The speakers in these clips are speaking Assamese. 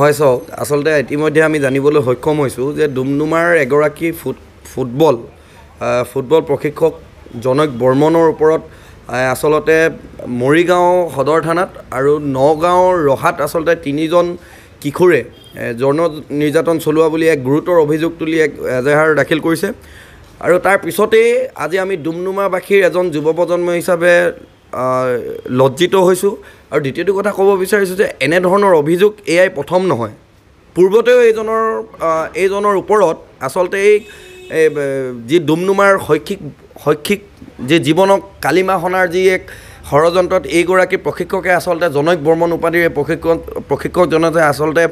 হয় চাওক আচলতে ইতিমধ্যে আমি জানিবলৈ সক্ষম হৈছোঁ যে ডুমডুমাৰ এগৰাকী ফুট ফুটবল ফুটবল প্ৰশিক্ষক জনক বৰ্মনৰ ওপৰত আচলতে মৰিগাঁও সদৰ থানাত আৰু নগাঁও ৰহাত আচলতে তিনিজন কিশোৰে যৌন নিৰ্যাতন চলোৱা বুলি এক গুৰুতৰ অভিযোগ তুলি এক এজাহাৰ দাখিল কৰিছে আৰু তাৰ পিছতেই আজি আমি ডুমডুমাবাসীৰ এজন যুৱ প্ৰজন্ম হিচাপে লজ্জিত হৈছোঁ আৰু দ্বিতীয়টো কথা ক'ব বিচাৰিছোঁ যে এনেধৰণৰ অভিযোগ এয়াই প্ৰথম নহয় পূৰ্বতেও এইজনৰ এইজনৰ ওপৰত আচলতে এই যি ডুমডুমাৰ শৈক্ষিক শৈক্ষিক যি জীৱনক কালিমা সনাৰ যি এক ষড়যন্ত্ৰত এইগৰাকী প্ৰশিক্ষকে আচলতে জনক বৰ্মন উপাধিৰে প্ৰশিক্ষক প্ৰশিক্ষকজনতে আচলতে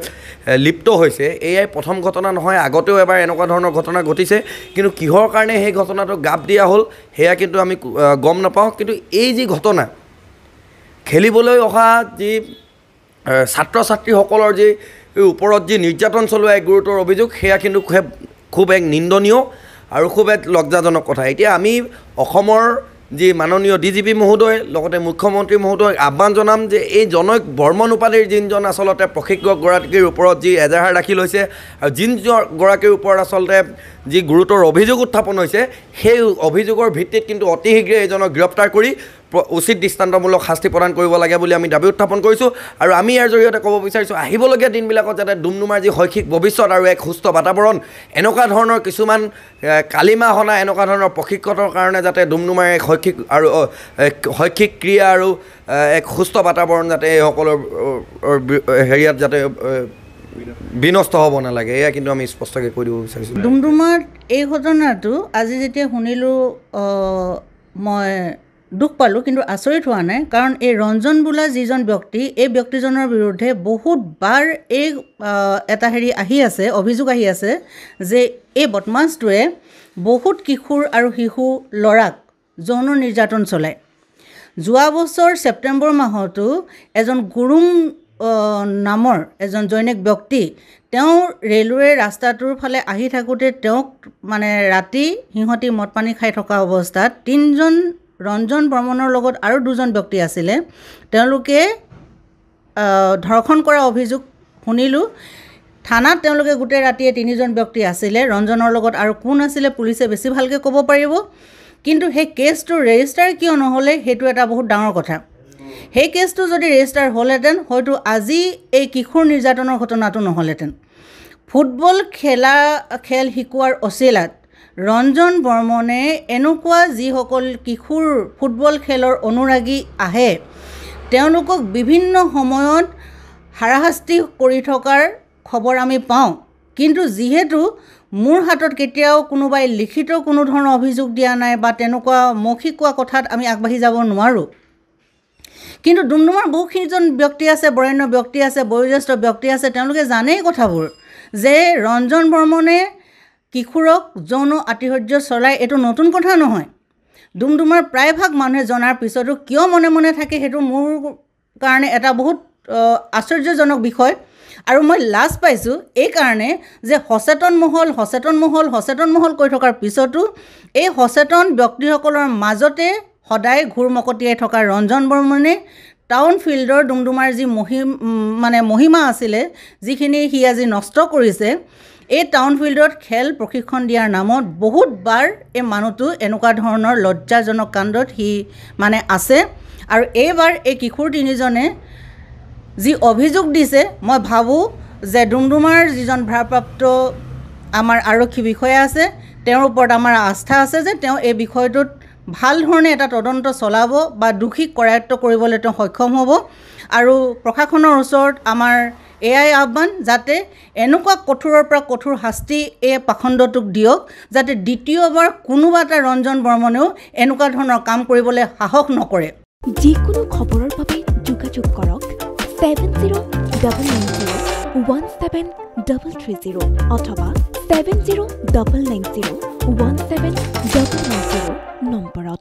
লিপ্ত হৈছে এয়াই প্ৰথম ঘটনা নহয় আগতেও এবাৰ এনেকুৱা ধৰণৰ ঘটনা ঘটিছে কিন্তু কিহৰ কাৰণে সেই ঘটনাটো গাপ দিয়া হ'ল সেয়া কিন্তু আমি গম নাপাওঁ কিন্তু এই যি ঘটনা খেলিবলৈ অহা যি ছাত্ৰ ছাত্ৰীসকলৰ যি ওপৰত যি নিৰ্যাতন চলোৱা এক গুৰুতৰ অভিযোগ সেয়া কিন্তু খুব খুব এক নিন্দনীয় আৰু খুব এক লজ্জাজনক কথা এতিয়া আমি অসমৰ যি মাননীয় ডি জি পি মহোদয় লগতে মুখ্যমন্ত্ৰী মহোদয়ক আহ্বান জনাম যে এই জনক বৰ্মন উপাধিৰ যিজন আচলতে প্ৰশিক্ষকগৰাকীৰ ওপৰত যি এজাহাৰ দাখিল লৈছে আৰু যিগৰাকীৰ ওপৰত আচলতে যি গুৰুতৰ অভিযোগ উত্থাপন হৈছে সেই অভিযোগৰ ভিত্তিত কিন্তু অতি শীঘ্ৰে এইজনক গ্ৰেপ্তাৰ কৰি উচিত দৃষ্টান্তমূলক শাস্তি প্ৰদান কৰিব লাগে বুলি আমি দাবী উত্থাপন কৰিছোঁ আৰু আমি ইয়াৰ জৰিয়তে ক'ব বিচাৰিছোঁ আহিবলগীয়া দিনবিলাকত যাতে ডুমডুমাৰ যি শৈক্ষিক ভৱিষ্যত আৰু এক সুস্থ বাতাবৰণ এনেকুৱা ধৰণৰ কিছুমান কালিমা সনা এনেকুৱা ধৰণৰ প্ৰশিক্ষণৰ কাৰণে যাতে ডুমডুমাৰ এক শৈক্ষিক আৰু শৈক্ষিক ক্ৰিয়া আৰু এক সুস্থ বাতাবৰণ যাতে এইসকলৰ হেৰিয়াত যাতে বিনষ্ট হ'ব নালাগে এয়া কিন্তু আমি স্পষ্টকৈ কৈ দিব বিচাৰিছোঁ ডুমডুমাৰ এই ঘটনাটো আজি যেতিয়া শুনিলোঁ মই দুখ পালোঁ কিন্তু আচৰিত হোৱা নাই কাৰণ এই ৰঞ্জন বোলা যিজন ব্যক্তি এই ব্যক্তিজনৰ বিৰুদ্ধে বহুত বাৰ এই এটা হেৰি আহি আছে অভিযোগ আহি আছে যে এই বদমাছটোৱে বহুত কিশোৰ আৰু শিশু ল'ৰাক যৌন নিৰ্যাতন চলায় যোৱা বছৰ ছেপ্টেম্বৰ মাহতো এজন গুৰুং নামৰ এজন জৈনিক ব্যক্তি তেওঁ ৰেলৱে ৰাস্তাটোৰ ফালে আহি থাকোঁতে তেওঁক মানে ৰাতি সিহঁতি মদ পানী খাই থকা অৱস্থাত তিনিজন ৰঞ্জন বৰ্মনৰ লগত আৰু দুজন ব্যক্তি আছিলে তেওঁলোকে ধৰ্ষণ কৰা অভিযোগ শুনিলোঁ থানাত তেওঁলোকে গোটেই ৰাতিয়ে তিনিজন ব্যক্তি আছিলে ৰঞ্জনৰ লগত আৰু কোন আছিলে পুলিচে বেছি ভালকৈ ক'ব পাৰিব কিন্তু সেই কেছটো ৰেজিষ্টাৰ কিয় নহ'লে সেইটো এটা বহুত ডাঙৰ কথা সেই কেছটো যদি ৰেজিষ্টাৰ হ'লহেঁতেন হয়তো আজি এই কিশোৰ নিৰ্যাতনৰ ঘটনাটো নহ'লহেঁতেন ফুটবল খেলা খেল শিকোৱাৰ অচিলাত ৰঞ্জন বৰ্মনে এনেকুৱা যিসকল কিশোৰ ফুটবল খেলৰ অনুৰাগী আহে তেওঁলোকক বিভিন্ন সময়ত হাৰাশাস্তি কৰি থকাৰ খবৰ আমি পাওঁ কিন্তু যিহেতু মোৰ হাতত কেতিয়াও কোনোবাই লিখিত কোনো ধৰণৰ অভিযোগ দিয়া নাই বা তেনেকুৱা মৌখিক কোৱা কথাত আমি আগবাঢ়ি যাব নোৱাৰোঁ কিন্তু ডুমডুমাৰ বহুখিনিজন ব্যক্তি আছে বৰেণ্য ব্যক্তি আছে বয়োজ্যেষ্ঠ ব্যক্তি আছে তেওঁলোকে জানেই কথাবোৰ যে ৰঞ্জন বৰ্মনে কিশোৰক যৌন আতিশয্য চলাই এইটো নতুন কথা নহয় ডুমডুমাৰ প্ৰায়ভাগ মানুহে জনাৰ পিছতো কিয় মনে মনে থাকে সেইটো মোৰ কাৰণে এটা বহুত আশ্চৰ্যজনক বিষয় আৰু মই লাজ পাইছোঁ এইকাৰণে যে সচেতন মহল সচেতন মহল সচেতন মহল কৈ থকাৰ পিছতো এই সচেতন ব্যক্তিসকলৰ মাজতে সদায় ঘূৰ মকতিয়াই থকা ৰঞ্জন বৰ্মনে টাউন ফিল্ডৰ ডুমডুমাৰ যি মহিম মানে মহিমা আছিলে যিখিনি সি আজি নষ্ট কৰিছে এই টাউন ফিল্ডত খেল প্ৰশিক্ষণ দিয়াৰ নামত বহুতবাৰ এই মানুহটো এনেকুৱা ধৰণৰ লজ্জাজনক কাণ্ডত সি মানে আছে আৰু এইবাৰ এই কিশোৰ তিনিজনে যি অভিযোগ দিছে মই ভাবোঁ যে ডুমডুমাৰ যিজন ভাৰপ্ৰাপ্ত আমাৰ আৰক্ষী বিষয়া আছে তেওঁৰ ওপৰত আমাৰ আস্থা আছে যে তেওঁ এই বিষয়টোত ভাল ধৰণে এটা তদন্ত চলাব বা দোষীক কৰায়ত্ব কৰিবলৈ তেওঁ সক্ষম হ'ব আৰু প্ৰশাসনৰ ওচৰত আমাৰ এয়াই আহ্বান যাতে এনেকুৱা কঠোৰৰ পৰা কঠোৰ শাস্তি এই পাখণ্ডটোক দিয়ক যাতে দ্বিতীয়বাৰ কোনোবা এটা ৰঞ্জন বৰ্মনেও এনেকুৱা ধৰণৰ কাম কৰিবলৈ সাহস নকৰে যিকোনো খবৰৰ বাবে যোগাযোগ কৰক seven zero' double nine zero' one seven double three zero' অথবা seven zero' double nine zero' one seven double nine zero' নম্বৰত